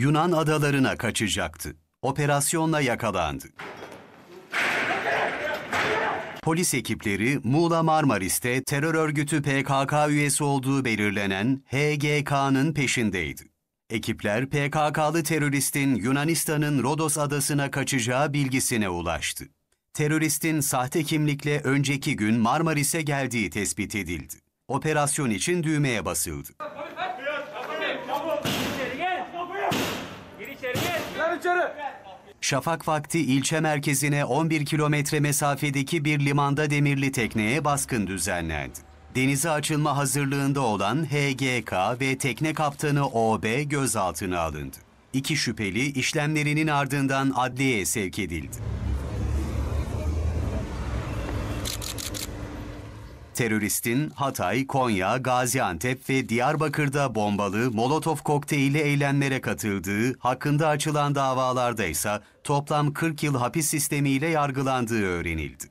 Yunan adalarına kaçacaktı. Operasyonla yakalandı. Polis ekipleri Muğla Marmaris'te terör örgütü PKK üyesi olduğu belirlenen HGK'nın peşindeydi. Ekipler PKK'lı teröristin Yunanistan'ın Rodos adasına kaçacağı bilgisine ulaştı. Teröristin sahte kimlikle önceki gün Marmaris'e geldiği tespit edildi. Operasyon için düğmeye basıldı. Gel içeri. Şafak vakti ilçe merkezine 11 kilometre mesafedeki bir limanda demirli tekneye baskın düzenlendi. Denize açılma hazırlığında olan HGK ve tekne kaptanı OB gözaltına alındı. İki şüpheli işlemlerinin ardından adliyeye sevk edildi. teröristin Hatay, Konya, Gaziantep ve Diyarbakır'da bombalı Molotov kokteyli eylemlere katıldığı, hakkında açılan davalarda ise toplam 40 yıl hapis sistemiyle yargılandığı öğrenildi.